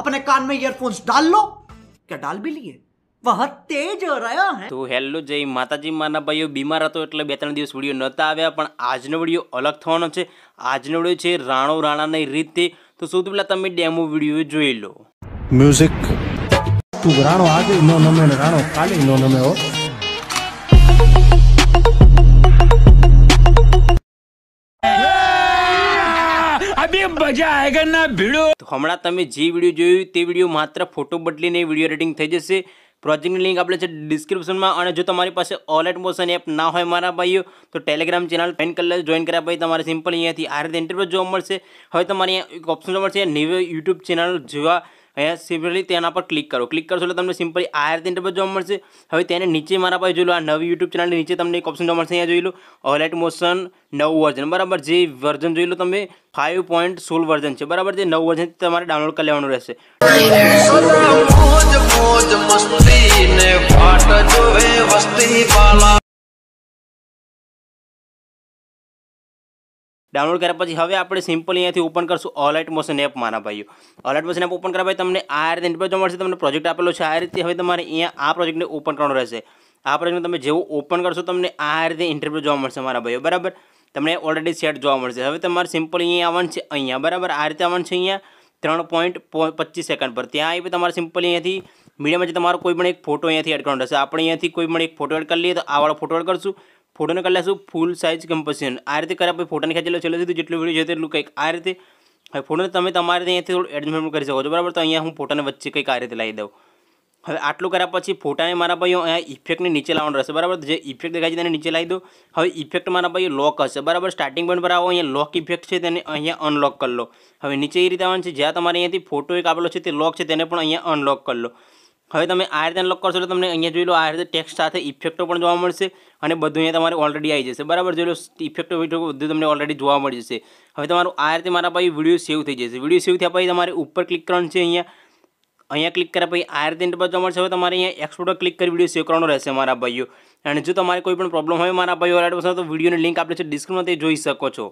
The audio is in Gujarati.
अपने कान में ईयरफोन्स डाल लो क्या डाल भी लिए बहुत તેજ હો હે તો હેલો જય માતાજી માના ભાઈઓ બીમાર હતો એટલે બે ત્રણ દિવસ વિડીયો નહોતા આવ્યા પણ આજનો વિડીયો અલગ થવાનો છે આજનો વિડીયો છે રાણો રાણાની રીતે તો સૌથી પહેલાં તમે ડેમો વિડીયો જોઈ લો મ્યુઝિક તું રાણો આજે નો નમે રાણો કાલી નો નમે હો હમણાં તમે જે વિડીયો જોયું તે વિડીયો માત્ર ફોટો બદલીને વિડીયો એડિટિંગ થઈ જશે પ્રોજેક્ટની લિંક આપણે છે ડિસ્ક્રિપ્શનમાં અને જો તમારી પાસે ઓલ એટ મોશન એપ ના હોય મારા ભાઈઓ તો ટેલિગ્રામ ચેનલ પેન કલર જોઈન કર્યા પછી તમારે સિમ્પલ અહીંયાથી આ રીતે ઇન્ટરવ્યૂ જોવા મળશે હવે તમારે અહીંયા એક ઓપ્શન મળશે ન્યૂ યુટ્યુબ ચેનલ જોવા અહીંયા સિમ્પલી તેના પર ક્લિક કરો ક્લિક કરશો એટલે તમને સિમ્પલી આ રીતે ઇન્ટરફેસ જોવા મળશે હવે તેને નીચે મારા પાસે જોઈ લો આ નવી યુટ્યુબ ચેનલની નીચે તમને એક ઓપ્શન જોવા મળશે અહીંયા જોઈ લો ઓલાઇટ મોશન નવું વર્ઝન બરાબર જે વર્ઝન જોઈ લો તમે ફાઇવ પોઈન્ટ સોલ વર્ઝન છે બરાબર જે નવું વર્ઝન તમારે ડાઉનલોડ કરી લેવાનું રહેશે ડાઉનલોડ કર્યા પછી હવે આપણે સિમ્પલ અહીંયાથી ઓપન કરશું ઓલાઇટ મોશન એપ મારા ભાઈઓ ઓલાઇટ મોશન એપ ઓપન કરવા ભાઈ તમને આ રીતે ઇન્ટરવ્યુ મળશે તમને પ્રોજેક્ટ આપેલો છે આ રીતે હવે તમારે અહીંયા આ પ્રોજેક્ટને ઓપન કરવાનો રહેશે આ પ્રોજેક્ટને તમે જેવું ઓપન કરશો તમને આ રીતે ઇન્ટરવ્યુ જોવા મળશે મારા ભાઈઓ બરાબર તમને ઓલરેડી સેટ જોવા મળશે હવે તમારે સિમ્પલ અહીંયા આવવાનું છે અહીંયા બરાબર આ રીતે આવવાનું છે અહીંયા ત્રણ પોઈન્ટ પચીસ સેકન્ડ પર ત્યાં આવી તમારે સિમ્પલી અહીંયાથી મીડિયામાં જે તમારો કોઈ પણ એક ફોટો અહીંયાથી એડ કરવાનો રહેશે આપણે અહીંયાથી કોઈ પણ એક ફોટો એડ કરી લઈએ તો આવાળો ફોટો એડ કરશું ફોટોને કરી લેશું ફૂલ સાઇઝ કમ્પોઝિશન આ રીતે કરે પછી ફોટોને ખેંચેલો છેલ્લો સુધી જેટલું વિડીયો જોઈએ એટલું કંઈક આ રીતે હવે ફોટોને તમે તમારે અહીંયાથી થોડું એડજસ્ટમેન્ટ કરી શકો છો બરાબર તો અહીંયા હું ફોટોને વચ્ચે કંઈક આ રીતે લાવી દઉં હવે આટલું કર્યા પછી ફોટાને મારા ભાઈઓ અહીંયા ઇફેક્ટની નીચે લાવવાનું રહેશે બરાબર જે ઇફેક્ટ દેખાય છે તેને નીચે લાવી દો હવે ઇફેક્ટ મારા ભાઈઓ લોક હશે બરાબર સ્ટાર્ટિંગ પોઈન્ટ પર આવો અહીંયા લોક ઇફેક્ટ છે તેને અહીંયા અનલોક કરી લો હવે નીચે એ રીતે આવવાનું છે જ્યાં તમારે અહીંયાથી ફોટો એક આપેલો છે તે લોક છે તેને પણ અહીંયા અનલોક કરી લો હવે તમે આ રીતે અનલોક કરશો તો તમને અહીંયા જોઈ લો આ રીતે ટેક્સ સાથે ઇફેક્ટો પણ જોવા મળશે અને બધું અહીંયા તમારે ઓલરેડી આવી જશે બરાબર જોઈ લો ઇફેક્ટો બધું તમને ઓલરેડી જોવા મળી જશે હવે તમારું આ રીતે મારા ભાઈ વિડીયો સેવ થઈ જશે વિડીયો સેવ થયા પછી તમારે ઉપર ક્લિક કરવાનું છે અહીંયા અહીંયા ક્લિક કર્યા પછી આ રીતે ઇન્ટરફેસ જોવા મળશે હવે તમારે અહીંયા એક્સપોર્ટ ક્લિક કરી વિડીયો સેવ કરવાનો રહેશે મારા ભાઈઓ અને જો તમારે કોઈ પણ પ્રોબ્લમ હોય મારા ભાઈઓ તો વિડીયોની લિંક આપણે છે ડિસ્ક્રિપ્શનમાં તે જોઈ શકો છો